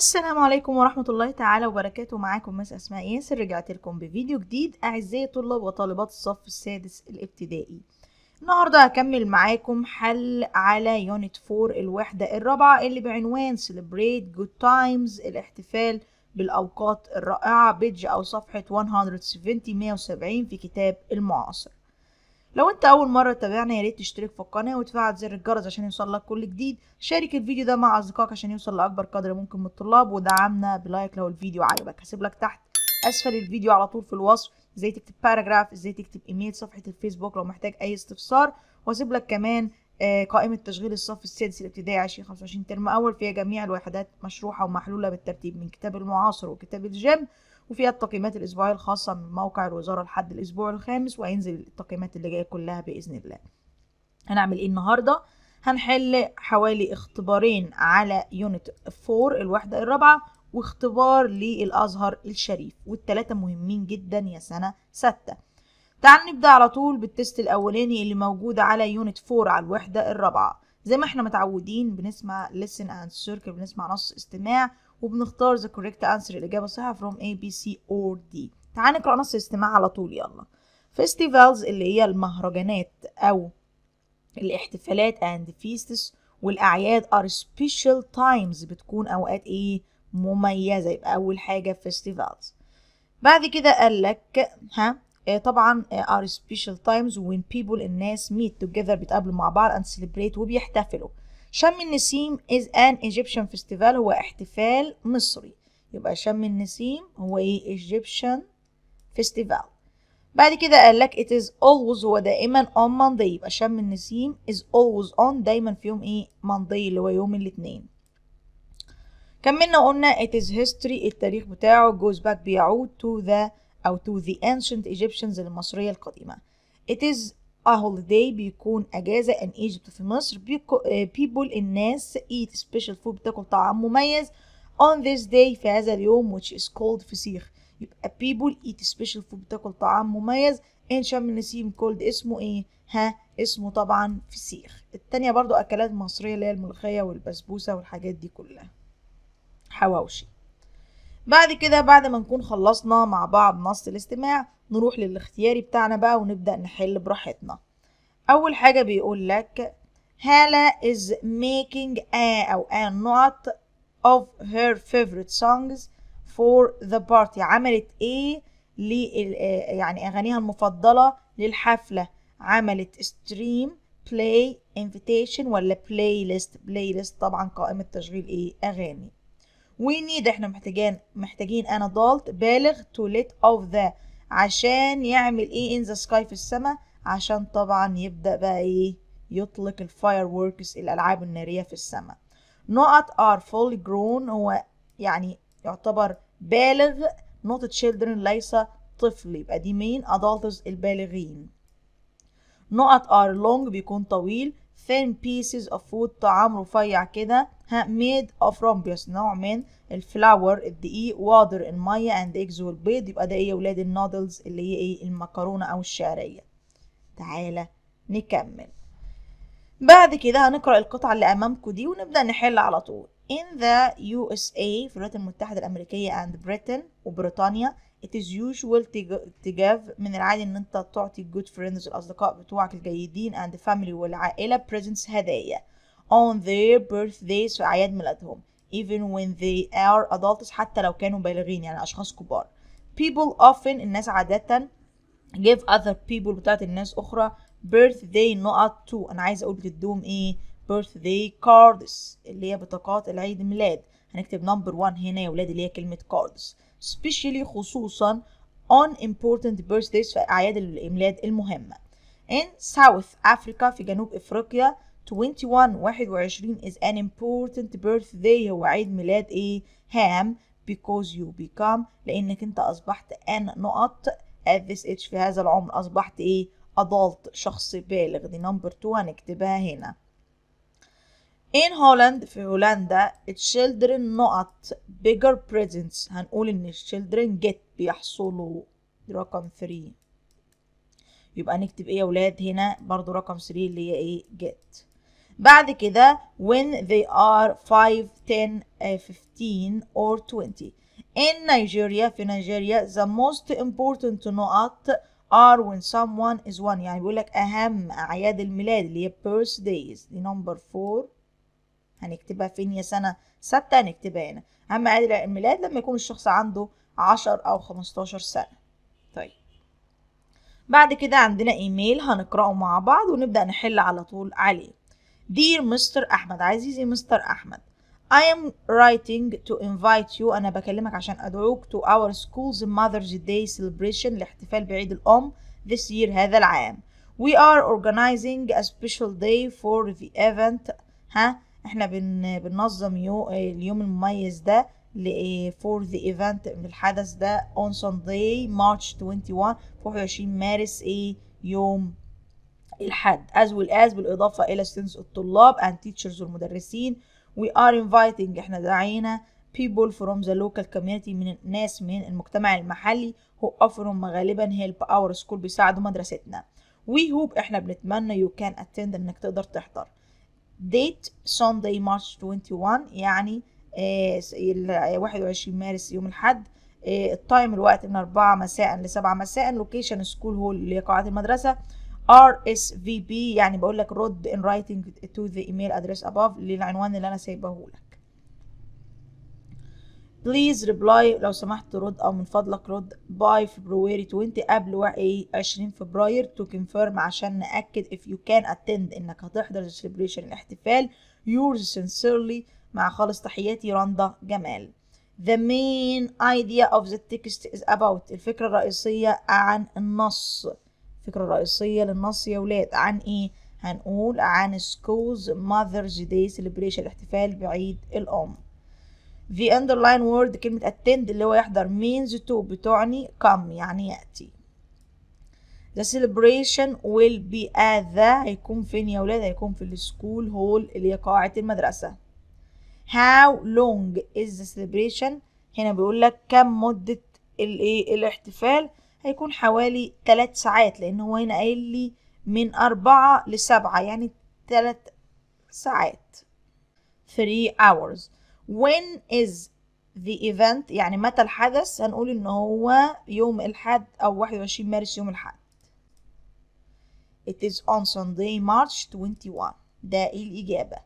السلام عليكم ورحمة الله تعالى وبركاته معاكم مس أسماء ياسر رجعت لكم بفيديو جديد أعزائي طلاب وطالبات الصف السادس الابتدائي النهاردة هكمل معاكم حل على يونت فور الوحدة الرابعة اللي بعنوان Celebrate Good Times الاحتفال بالأوقات الرائعة بيج أو صفحة 170 170 في كتاب المعاصر لو انت اول مره تتابعنا يا ريت تشترك في القناه وتفعل زر الجرس عشان يوصلك كل جديد شارك الفيديو ده مع اصدقائك عشان يوصل لاكبر قدر ممكن من الطلاب ودعمنا بلايك لو الفيديو عجبك هسيب لك تحت اسفل الفيديو على طول في الوصف ازاي تكتب باراجراف ازاي تكتب ايميل صفحه الفيسبوك لو محتاج اي استفسار واسيب لك كمان آه، قائمة تشغيل الصف السادس الابتدائي 2025 ترم أول فيها جميع الوحدات مشروحة ومحلولة بالترتيب من كتاب المعاصر وكتاب الجيم وفيها التقييمات الأسبوعية الخاصة من موقع الوزارة لحد الأسبوع الخامس وهينزل التقييمات اللي جاية كلها بإذن الله هنعمل إيه النهاردة؟ هنحل حوالي اختبارين على يونت 4 الوحدة الرابعة واختبار للأزهر الشريف والتلاتة مهمين جدا يا سنة ستة تعال نبدأ على طول بالتست الأولاني اللي موجود على يونت 4 على الوحدة الرابعة زي ما احنا متعودين بنسمع listen and circle بنسمع نص استماع وبنختار the correct answer الإجابة الصحيحة from A, B, C or D تعالى نقرأ نص الاستماع على طول يلا festivals اللي هي المهرجانات أو الاحتفالات and feasts والأعياد are special times بتكون أوقات إيه مميزة يبقى أول حاجة festivals بعد كده قال لك ها آه، طبعا آه، are special times when people الناس meet together بيتقابلوا مع بعض and celebrate وبيحتفلوا شم النسيم is an Egyptian festival هو احتفال مصري يبقى شم النسيم هو ايه Egyptian festival بعد كده قال لك it is always هو دائما on Monday يبقى شم النسيم is always on دايما في يوم ايه Monday اللي هو يوم الاثنين كملنا وقلنا it is history التاريخ بتاعه goes back بيعود to the أو to the ancient Egyptians المصرية القديمة it is a holiday بيكون اجازه ان Egypt في مصر آه، people الناس eat special food بتاكل طعام مميز on this day في هذا اليوم which is called فسيخ يبقى people eat special food بتاكل طعام مميز ان شم النسيم كولد اسمه ايه ها اسمه طبعا فسيخ التانية برضو اكلات مصرية اللي هي الملوخية والبسبوسة والحاجات دي كلها حواوشي بعد كده بعد ما نكون خلصنا مع بعض نص الاستماع نروح للاختياري بتاعنا بقى ونبدأ نحل براحتنا أول حاجة بيقول لك هالة is making a أو a not of her favorite songs for the party عملت ايه لل آه، يعني اغانيها المفضله للحفله عملت stream play invitation ولا playlist list play list طبعا قائمه تشغيل ايه اغاني we need احنا محتاجين محتاجين an adult بالغ to let اوف the عشان يعمل ايه ان ذا سكاي في السماء عشان طبعا يبدأ بقى ايه يطلق الفاير ووركس الألعاب النارية في السماء نقط ار فول جرون هو يعني يعتبر بالغ نقطة children ليس طفل يبقى دي مين adults البالغين نقط ار لونج بيكون طويل thin pieces of wood طعام رفيع كده ها made of rhombius نوع من الفلاور الدقيق water المية and eggs والبيض يبقى ده ايه يا ولاد النودلز اللي هي ايه المكرونة او الشعرية تعالى نكمل بعد كده هنقرأ القطعة اللي أمامكم دي ونبدأ نحل على طول in the USA في الولايات المتحدة الأمريكية and Britain وبريطانيا it is usual to give من العادي ان انت تعطي good friends الاصدقاء بتوعك الجيدين and family والعائلة presents هدايا on their birthdays في اعياد ميلادهم even when they are adults حتى لو كانوا بالغين يعني اشخاص كبار people often الناس عادة give other people بتاعت الناس اخرى birthday نقط to انا عايزة اقول بتدوم ايه birthday cards اللي هي بطاقات العيد ميلاد هنكتب number one هنا يا ولاد اللي هي كلمة cards especially خصوصا on important birthdays في أعياد الميلاد المهمة in South Africa في جنوب إفريقيا 21 21 is an important birthday هو عيد ميلاد إيه هام because you become لأنك أنت أصبحت an نقط at this age في هذا العمر أصبحت إيه adult شخص بالغ دي number 2 هنكتبها هنا In Holland في هولندا children نقط bigger presents هنقول إن children get بيحصلوا رقم 3 يبقى نكتب إيه يا ولاد هنا برضو رقم 3 اللي هي إيه get بعد كده when they are five ten fifteen or twenty in Nigeria في نيجيريا the most important نقط are when someone is one يعني بيقولك أهم أعياد الميلاد اللي هي birthdays دي number 4 هنكتبها فين يا سنة ثابتة هنكتبها هنا أما عيد الميلاد لما يكون الشخص عنده عشر أو خمستاشر سنة طيب بعد كده عندنا إيميل هنقرأه مع بعض ونبدأ نحل على طول عليه Dear Mr. أحمد عزيزي مستر أحمد I am writing to invite you أنا بكلمك عشان أدعوك to our school's Mother's Day celebration الاحتفال بعيد الأم this year هذا العام We are organizing a special day for the event ها احنا بن بننظم يو اليوم المميز ده فور ذا ايفنت الحدث ده اون سانداي مارش 21 21 مارس ايه يوم الحد از ويل از بالاضافه الى students الطلاب and teachers والمدرسين وي ار inviting احنا دعينا people from the local community من الناس من المجتمع المحلي who offer غالبا help our school بيساعدوا مدرستنا we hope احنا بنتمنى you can attend انك تقدر تحضر date Sunday March 21 يعني 21 آه، آه، مارس يوم الأحد آه، التايم الوقت من 4 مساء ل 7 مساء لوكيشن سكول هول اللي هي قاعات المدرسه ار اس في بي يعني بقول لك رد ان رايتنج تو ذا ايميل ادريس اباف للعنوان اللي انا سايبهولك لك بليز ريبلاي لو سمحت رد او من فضلك رد باي فبراير 20 قبل 20 فبراير تو كونفيرم عشان ناكد if you can attend انك هتحضر السليبريشن الاحتفال yours sincerely مع خالص تحياتي رندا جمال The main idea of the text is about الفكرة الرئيسية عن النص الفكرة الرئيسية للنص يا ولاد عن ايه؟ هنقول عن سكوز ماذرز داي celebration الاحتفال بعيد الأم the underline word كلمة attend اللي هو يحضر means to بتعني come يعني يأتي the celebration will be at the هيكون فين يا ولاد هيكون في السكول هول اللي هي قاعة المدرسة how long is the celebration هنا بيقول لك كم مدة الايه الاحتفال هيكون حوالي ثلاث ساعات لان هو هنا قايل لي من أربعة لسبعة يعني ثلاث ساعات Three hours when is the event يعني متى الحدث هنقول ان هو يوم الحد او 21 مارس يوم الحد it is on Sunday March 21 ده ايه الاجابة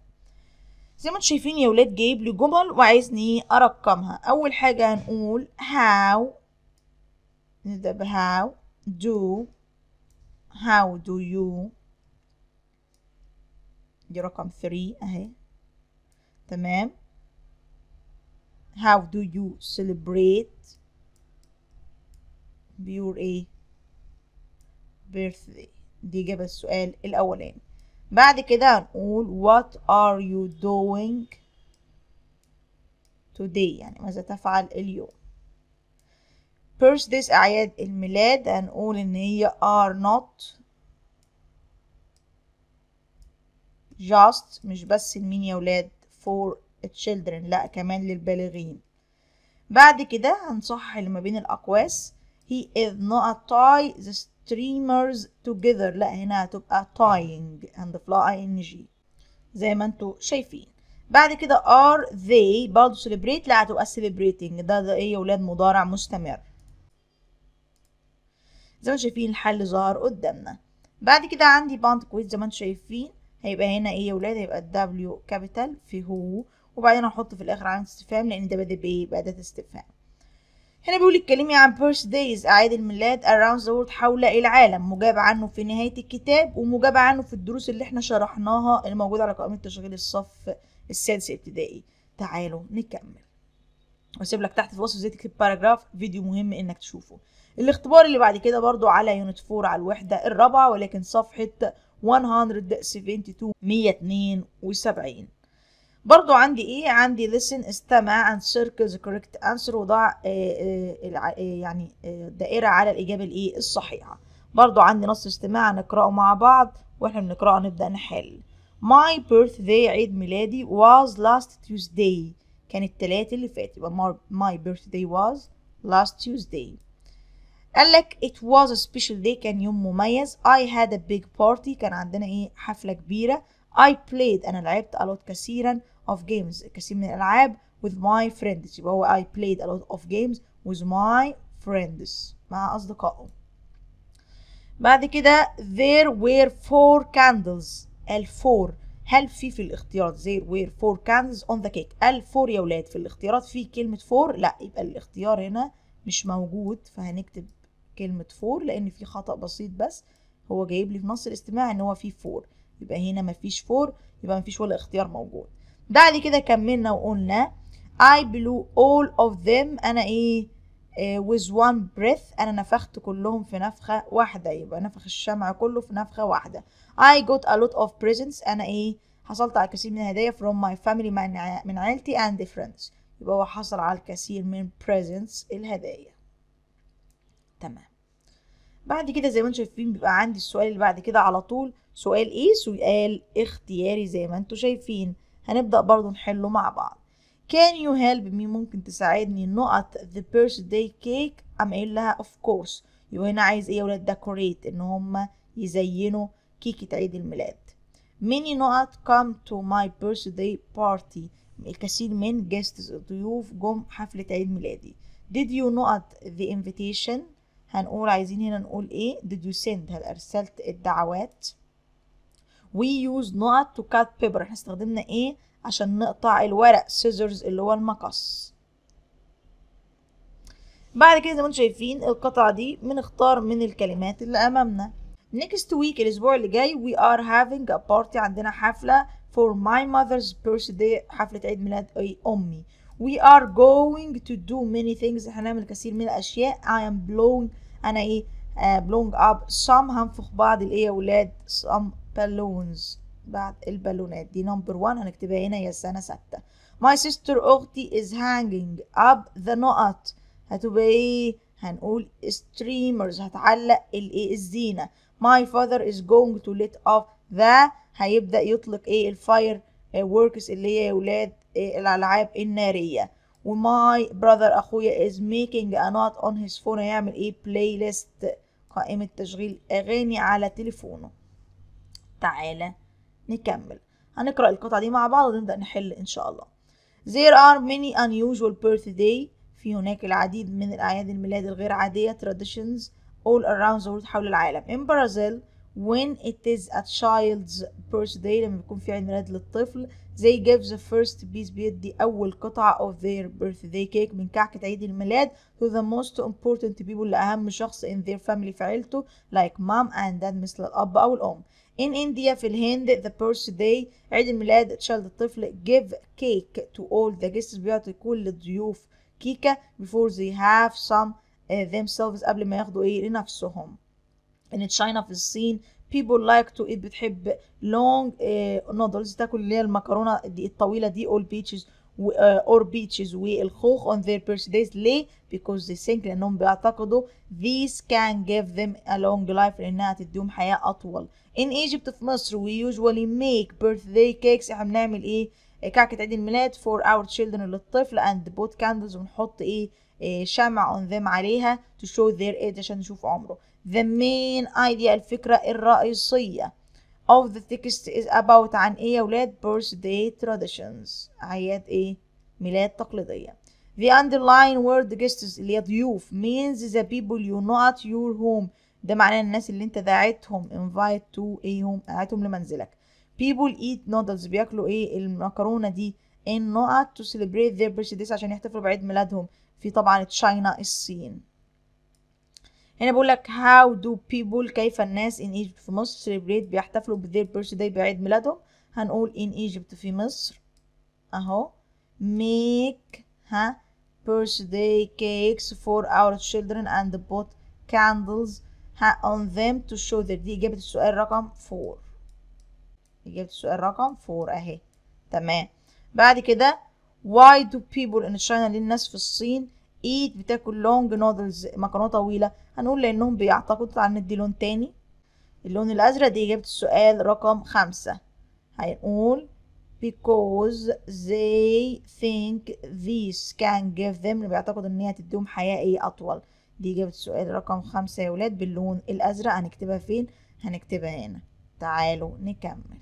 زي ما انتم شايفين يا ولاد جايب لي جمل وعايزني ارقمها اول حاجة هنقول how نبدأ ب how do how do you دي رقم 3 اهي تمام how do you celebrate your ايه birthday دي إجابة السؤال الأولاني بعد كده هنقول what are you doing today يعني ماذا تفعل اليوم birthdays أعياد الميلاد هنقول إن هي are not just مش بس لمين يا ولاد for children لا كمان للبالغين بعد كده هنصحح اللي ما بين الأقواس he is not tie the streamers together لا هنا هتبقى tying and لها ing زي ما انتوا شايفين بعد كده are they برضه celebrate لا هتبقى celebrating ده ده ايه يا ولاد مضارع مستمر زي ما شايفين الحل ظهر قدامنا بعد كده عندي باند كويس زي ما انتوا شايفين هيبقى هنا ايه يا ولاد هيبقى W كابيتال في هو وبعدين هحط في الاخر علامه استفهام لان ده بادئ بايه باداه استفهام هنا بيقول اتكلمي عن دايز أعياد الميلاد اراوند ذا وورلد حول العالم مجاب عنه في نهاية الكتاب ومجاب عنه في الدروس اللي احنا شرحناها اللي موجودة على قائمة تشغيل الصف السادس ابتدائي تعالوا نكمل واسيب لك تحت في وصف زي تكتب باراجراف فيديو مهم انك تشوفه الاختبار اللي بعد كده برضو على يونت 4 على الوحدة الرابعة ولكن صفحة 172 172 برضو عندي ايه عندي listen استمع and circle the correct answer وضع آه، آه، آه، يعني دائرة على الإجابة الايه الصحيحة برضو عندي نص استماع نقرأه مع بعض واحنا بنقرأه نبدأ نحل my birthday عيد ميلادي was last Tuesday كان التلاتة اللي فات يبقى my birthday was last Tuesday قال لك it was a special day كان يوم مميز I had a big party كان عندنا ايه حفلة كبيرة I played أنا لعبت a lot كثيرا of games كثير من الألعاب with my friends يبقى هو I played a lot of games with my friends مع أصدقائه بعد كده there were four candles الفور هل في في الاختيارات there were four candles on the cake الفور يا ولاد في الاختيارات في كلمة فور لا يبقى الاختيار هنا مش موجود فهنكتب كلمة فور لأن في خطأ بسيط بس هو جايب لي في نص الاستماع إن هو في فور يبقى هنا مفيش فور يبقى مفيش ولا اختيار موجود بعد كده كملنا وقلنا I blew all of them أنا إيه آه with one breath أنا نفخت كلهم في نفخة واحدة يبقى نفخ الشمع كله في نفخة واحدة I got a lot of presents أنا إيه حصلت على الكثير من الهدايا from my family من عيلتي and friends يبقى هو حصل على الكثير من presents الهدايا تمام بعد كده زي ما انتم شايفين بيبقى عندي السؤال اللي بعد كده على طول سؤال ايه سؤال اختياري زي ما انتم شايفين هنبدأ برضو نحله مع بعض can you help me ممكن تساعدني نقط the birthday cake أم قايل لها of course يبقى هنا عايز ايه يا ولاد decorate ان هم يزينوا كيكة عيد الميلاد many نقط come to my birthday party الكثير من guests ضيوف جم حفلة عيد ميلادي did you نقط the invitation هنقول عايزين هنا نقول ايه did you send هل ارسلت الدعوات we use not to cut paper احنا استخدمنا ايه عشان نقطع الورق scissors اللي هو المقص بعد كده زي ما انتم شايفين القطعة دي بنختار من الكلمات اللي امامنا next week الاسبوع اللي جاي we are having a party عندنا حفلة for my mother's birthday حفلة عيد ميلاد امي we are going to do many things هنعمل كثير من الاشياء I am blowing انا ايه uh, blowing up some هنفخ بعض الايه يا ولاد some بالونز بعد البالونات دي نمبر 1 هنكتبها هنا هي السنة ستة my sister أختي is hanging up the نقط هتبقى ايه هنقول streamers هتعلق الايه الزينة my father is going to let off the هيبدأ يطلق ايه الفاير works اللي هي يا ولاد ايه؟ الألعاب النارية وماي براذر أخويا is making a نوت on his phone هيعمل ايه بلاي ليست قائمة تشغيل أغاني على تليفونه تعالى نكمل هنقرأ القطعة دي مع بعض ونبدأ نحل إن شاء الله There are many unusual birthday في هناك العديد من الأعياد الميلاد الغير عادية traditions all around the world حول العالم in Brazil when it is a child's birthday لما بيكون في عيد ميلاد للطفل they give the first piece بيدي أول قطعة of their birthday cake من كعكة عيد الميلاد to the most important people لأهم شخص in their family في عيلته like mom and dad مثل الأب أو الأم In India في الهند the birth day عيد الميلاد اتشال الطفل give cake to all the guests بيعطي كل الضيوف كيكة before they have some uh, themselves قبل ما ياخدوا ايه لنفسهم in China في الصين people like to eat بتحب long uh, noodles تاكل اللي هي المكرونة الطويلة دي all beaches or beaches والخوخ on their birthdays ليه؟ because they think لأنهم بيعتقدوا these can give them a long life لأنها تديهم حياة أطول in Egypt في مصر we usually make birthday cakes احنا بنعمل ايه؟ كعكة عيد الميلاد for our children للطفل and put candles ونحط ايه؟ إيه شمع on them عليها to show their age عشان نشوف عمره the main idea الفكرة الرئيسية of the text is about عن ايه يا ولاد birthday traditions اعياد ايه ميلاد تقليدية the underlying word guests اللي هي ضيوف means the people you know at your home ده معناه الناس اللي انت دعيتهم invite to ايهم دعيتهم لمنزلك people eat noodles بياكلوا ايه المكرونة دي in not to celebrate their birthdays عشان يحتفلوا بعيد ميلادهم في طبعا تشاينا الصين هنا بقول لك هاو دو بيبول كيف الناس ان ايجيبت في مصر celebrate بيحتفلوا بذير داي بعيد ميلادهم هنقول ان ايجيبت في مصر اهو ميك ها birthday cakes for our children and put candles ها on them to show their دي إجابة السؤال رقم 4 إجابة السؤال رقم 4 أهي تمام بعد كده why do people in China ليه الناس في الصين ايد بتاكل لونج نودلز مكرونه طويله هنقول لانهم بيعتقدوا طبعا ان لون تاني اللون الازرق دي اجابه السؤال رقم خمسة هنقول because they think this can give them اللي بيعتقدوا ان هي هتديهم حياه ايه اطول دي اجابه السؤال رقم خمسة يا ولاد باللون الازرق هنكتبها فين هنكتبها هنا تعالوا نكمل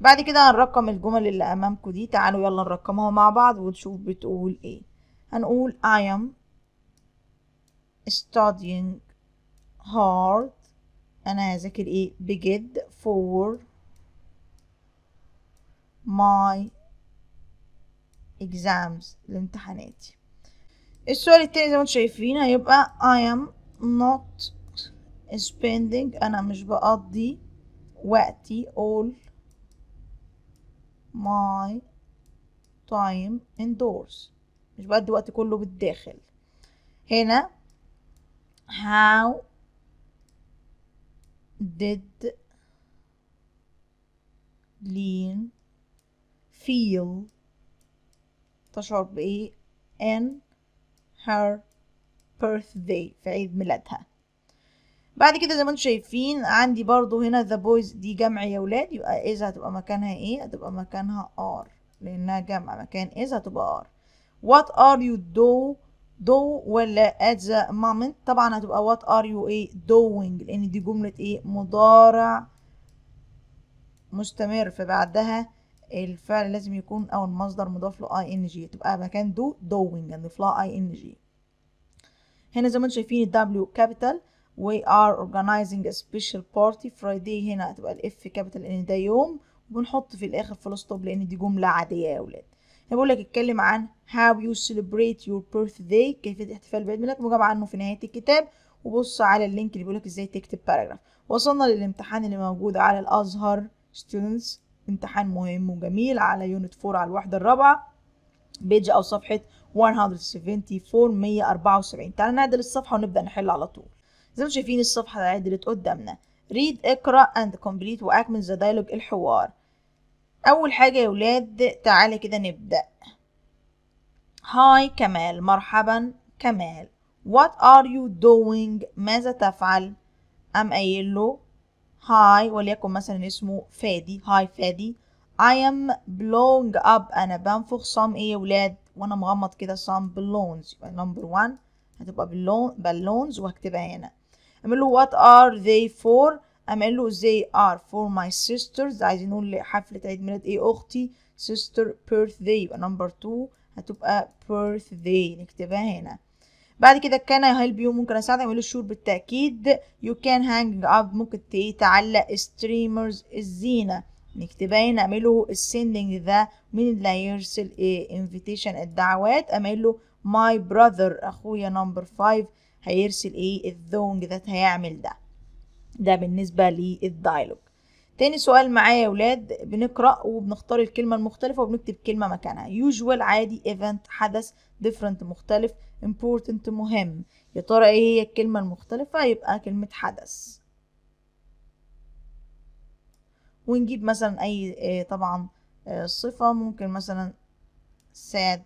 بعد كده هنرقم الجمل اللي امامكم دي تعالوا يلا نرقمها مع بعض ونشوف بتقول ايه and all I am studying hard انا هذاكر ايه بجد for my exams لامتحاناتي السؤال التاني زي ما انتم شايفين هيبقى I am not spending انا مش بقضي وقتي all my time indoors مش بقضي وقتي كله بالداخل هنا how did lean feel تشعر بإيه in her birthday في عيد ميلادها بعد كده زي ما انتم شايفين عندي برضو هنا the boys دي جمع يا ولاد يبقى إذا هتبقى مكانها ايه هتبقى مكانها ار لانها جمع مكان إذا هتبقى ار what are you do do ولا at the moment طبعا هتبقى what are you ايه doing لان دي جملة ايه مضارع مستمر فبعدها الفعل لازم يكون او المصدر مضاف له اي ing تبقى مكان do doing يعني لها ing هنا زي ما انتم شايفين W capital we are organizing a special party Friday هنا هتبقى الاف كابيتال لان ده يوم وبنحط في الاخر فلوس ستوب لان دي جمله عاديه يا اولاد انا بقول لك اتكلم عن how you celebrate your birthday كيفيه احتفال بعيد ميلادك مجاب عنه في نهايه الكتاب وبص على اللينك اللي بيقول لك ازاي تكتب باراجراف وصلنا للامتحان اللي موجود على الازهر students امتحان مهم وجميل على يونت 4 على الوحده الرابعه بيج او صفحه 174 174 تعالى نعدل الصفحه ونبدا نحل على طول زي ما شايفين الصفحه عدلت قدامنا read اقرا and complete واكمل ذا دايلوج الحوار اول حاجة يا ولاد تعالى كده نبدأ هاي كمال مرحبا كمال what are you doing ماذا تفعل ام قايل له هاي وليكن مثلا اسمه فادي هاي فادي I am blowing up أنا بنفخ صم إيه يا ولاد وأنا مغمض كده صم بالونز يبقى نمبر 1 هتبقى balloon بالونز وهكتبها هنا أعمل له what are they for قام قال له they are for my sisters عايزين نقول حفلة عيد ميلاد ايه اختي sister birthday يبقى number two هتبقى birthday نكتبها هنا بعد كده كان هيلب يو ممكن اساعدك يقول شور بالتاكيد يو كان هانج اب ممكن تعلق ستريمرز الزينه نكتبها هنا اعمل له السندنج ده مين اللي هيرسل ايه انفيتيشن الدعوات اعمل له ماي براذر اخويا نمبر 5 هيرسل ايه الذونج ذات هيعمل ده ده بالنسبة للدايلوج تاني سؤال معايا يا ولاد بنقرأ وبنختار الكلمة المختلفة وبنكتب كلمة مكانها usual عادي event حدث different مختلف important مهم يا ترى ايه هي الكلمة المختلفة يبقى كلمة حدث ونجيب مثلا اي آه، طبعا آه، صفة ممكن مثلا sad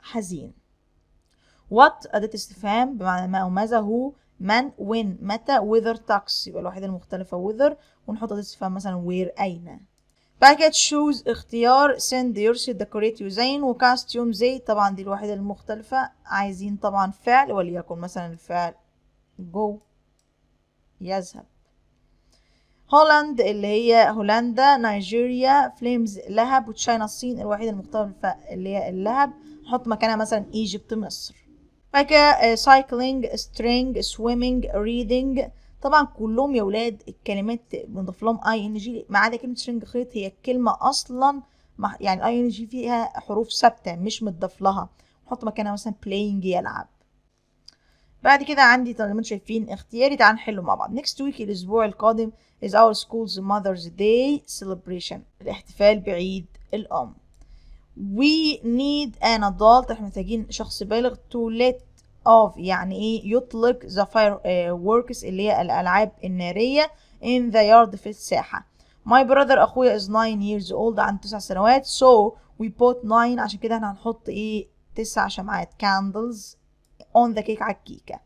حزين وات أداة استفهام بمعنى ما أو ماذا هو من وين متى whether تاكس يبقى الوحيدة المختلفة whether ونحط أداة استفهام مثلا where أين بعد كده choose اختيار send يرسل decorate يزين وكاستيوم زي طبعا دي الوحيدة المختلفة عايزين طبعا فعل وليكن مثلا الفعل go يذهب هولاند اللي هي هولندا نيجيريا فليمز لهب وتشاينا الصين الوحيدة المختلفة اللي هي اللهب نحط مكانها مثلا ايجيبت مصر بعد كده سايكلينج سترينج سويمينج ريدينج طبعا كلهم يا ولاد الكلمات بنضيف لهم اي ان جي ما عدا كلمه سترينج خيط هي الكلمه اصلا يعني اي ان جي فيها حروف ثابته مش متضاف لها نحط مكانها مثلا بلاينج يلعب بعد كده عندي طبعا انتم شايفين اختياري تعالوا نحله مع بعض next week الاسبوع القادم is our school's mother's day celebration الاحتفال بعيد الام we need an adult احنا محتاجين شخص بالغ to let off يعني ايه يطلق the fireworks آه، اللي هي الالعاب الناريه in the yard في الساحه my brother اخويا is 9 years old عن 9 سنوات so we put 9 عشان كده احنا هنحط ايه 9 شمعات candles on the cake على الكيكه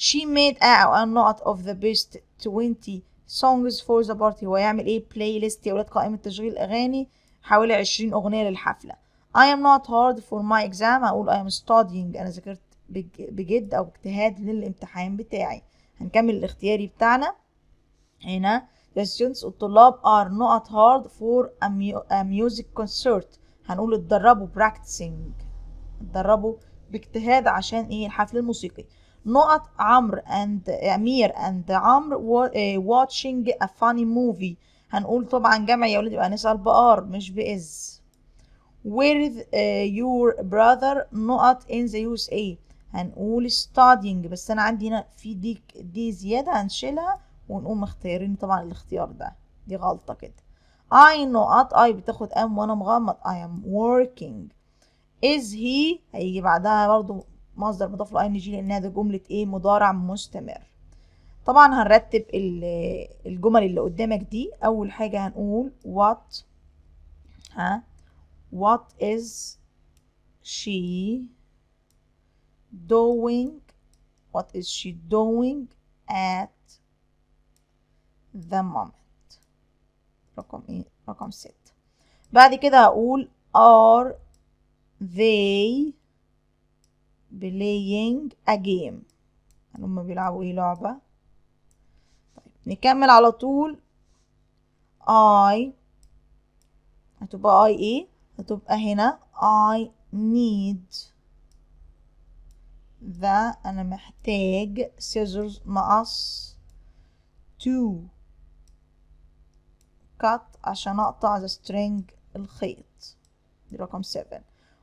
she made a, a lot of the best 20 songs for the party هو يعمل ايه playlist يا ولاد قائمه تشغيل اغاني حوالي عشرين أغنية للحفلة I am not hard for my exam أقول I am studying أنا ذاكرت بجد أو اجتهاد للامتحان بتاعي هنكمل الاختياري بتاعنا هنا the students الطلاب are not hard for a, a music concert هنقول اتدربوا practicing اتدربوا باجتهاد عشان ايه الحفل الموسيقي نقط عمرو and امير and عمرو eh، watching a funny movie هنقول طبعا جمع يا ولاد يبقى هنسأل بآر مش بإز with uh, your brother not in the USA هنقول studying بس أنا عندي هنا في دي دي زيادة هنشيلها ونقوم مختارين طبعا الاختيار ده دي غلطة كده I نقط I بتاخد أم وأنا مغمض I am working is he هيجي بعدها برضو مصدر مضاف له ing لأنها ده جملة إيه مضارع مستمر طبعا هنرتب الجمل اللي قدامك دي اول حاجة هنقول what ها what is she doing what is she doing at the moment رقم ايه رقم 6 بعد كده هقول are they playing a game هم هما بيلعبوا ايه لعبة نكمل على طول I هتبقى I ايه هتبقى هنا I need ذا أنا محتاج scissors مقص to cut عشان أقطع the string الخيط دي رقم 7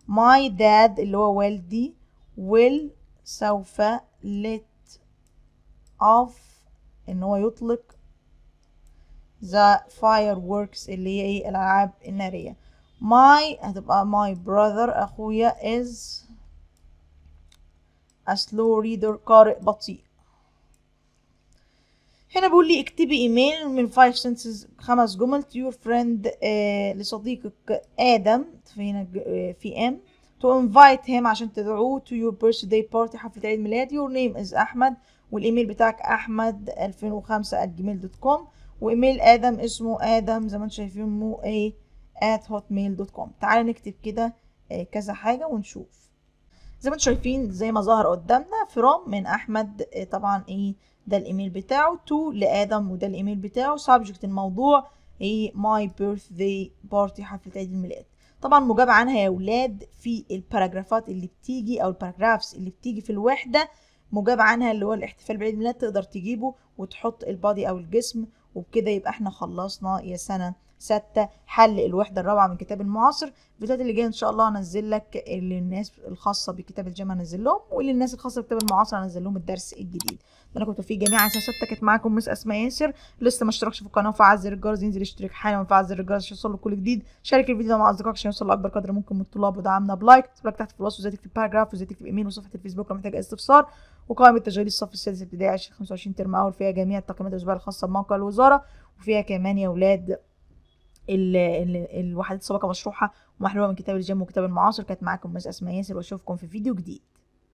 my dad اللي هو والدي will سوف let off ان هو يطلق ذا فاير ووركس اللي هي ايه الالعاب الناريه ماي هتبقى ماي براذر اخويا از slow ريدر قارئ بطيء هنا بيقول لي اكتبي ايميل من 5 sentences خمس جمل to your friend آه لصديقك ادم في هنا آه، في ام to invite him عشان تدعوه to your birthday party حفلة عيد ميلاد your name is احمد والايميل بتاعك احمد 2005 جميل دوت كوم وايميل ادم اسمه ادم زي ما انتم شايفين مو اي ات هوت ميل دوت كوم تعالى نكتب كده آه، كذا حاجه ونشوف زي ما انتم شايفين زي ما ظهر قدامنا فروم من احمد آه، طبعا ايه ده الايميل بتاعه تو لادم وده الايميل بتاعه سبجكت الموضوع ايه ماي داي بارتي حفله عيد الميلاد طبعا مجاب عنها يا ولاد في الباراجرافات اللي بتيجي او الباراجرافز اللي بتيجي في الوحده مجاب عنها اللي هو الاحتفال بعيد الميلاد تقدر تجيبه وتحط البادي او الجسم وبكده يبقى احنا خلصنا يا سنه ستة حل الوحدة الرابعة من كتاب المعاصر الفيديوهات اللي جاية إن شاء الله هنزل لك اللي الناس الخاصة بكتاب الجامعة هنزل لهم واللي الناس الخاصة بكتاب المعاصر هنزل لهم الدرس الجديد أنا كنت في جميع عشان ستة كانت معاكم مس أسماء ياسر لسه ما اشتركش في القناة وفعل زر الجرس ينزل اشترك حالا وفعل زر الجرس عشان يوصل كل جديد شارك الفيديو مع أصدقائك عشان يوصل لأكبر قدر ممكن من الطلاب ودعمنا بلايك اشتراك تحت في الوصف وزي تكتب باراجراف وزي تكتب ايميل وصفحة الفيسبوك لو محتاج استفسار وقائمة تشغيل الصف السادس ابتدائي 2025 ترم أول فيها جميع التقييمات الأسبوع الخاصة بموقع الوزارة وفيها كمان يا أولاد الوحدات السابقه مشروحه ومحلوله من كتاب الجيم وكتاب المعاصر كانت معاكم مس اسماء ياسر واشوفكم في فيديو جديد